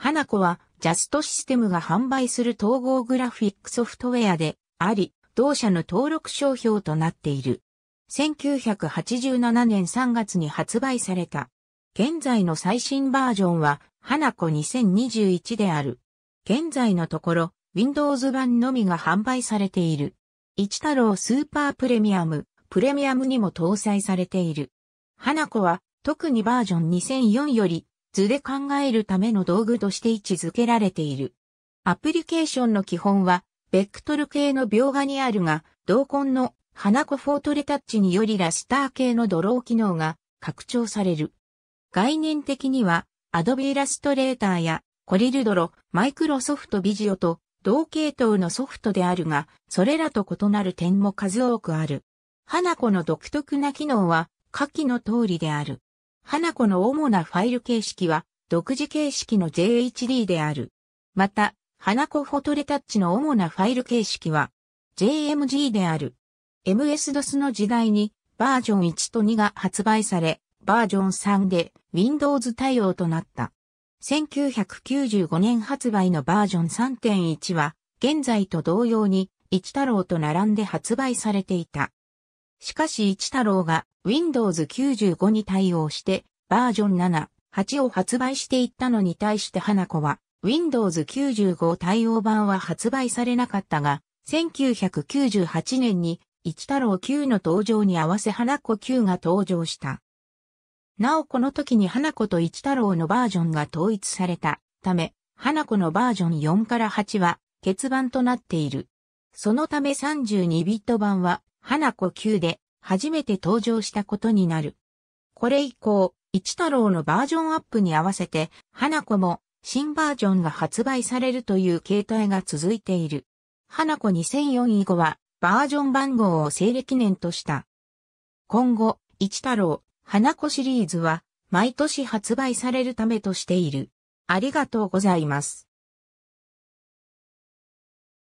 花子はジャストシステムが販売する統合グラフィックソフトウェアであり、同社の登録商標となっている。1987年3月に発売された。現在の最新バージョンは、花子2021である。現在のところ、Windows 版のみが販売されている。一太郎スーパープレミアム、プレミアムにも搭載されている。花子は、特にバージョン2004より、図で考えるための道具として位置づけられている。アプリケーションの基本は、ベクトル系の描画にあるが、同梱の花子フォートレタッチによりラスター系のドロー機能が拡張される。概念的には、Adobe ストレーターやコリルドロ、マイクロソフトビジオと同系統のソフトであるが、それらと異なる点も数多くある。花子の独特な機能は、下記の通りである。花子の主なファイル形式は、独自形式の JHD である。また、花子フォトレタッチの主なファイル形式は、JMG である。MS-DOS の時代に、バージョン1と2が発売され、バージョン3で Windows 対応となった。1995年発売のバージョン3.1は、現在と同様に、一太郎と並んで発売されていた。しかし一太郎が Windows 95に対応してバージョン7、8を発売していったのに対して花子は Windows 95対応版は発売されなかったが、1998年に一太郎9の登場に合わせ花子9が登場した。なおこの時に花子と一太郎のバージョンが統一されたため、花子のバージョン4から8は欠番となっている。そのため32ビット版は花子9で、初めて登場したことになる。これ以降、一太郎のバージョンアップに合わせて、花子も新バージョンが発売されるという形態が続いている。花子2004以後は、バージョン番号を西暦年とした。今後、一太郎、花子シリーズは、毎年発売されるためとしている。ありがとうございます。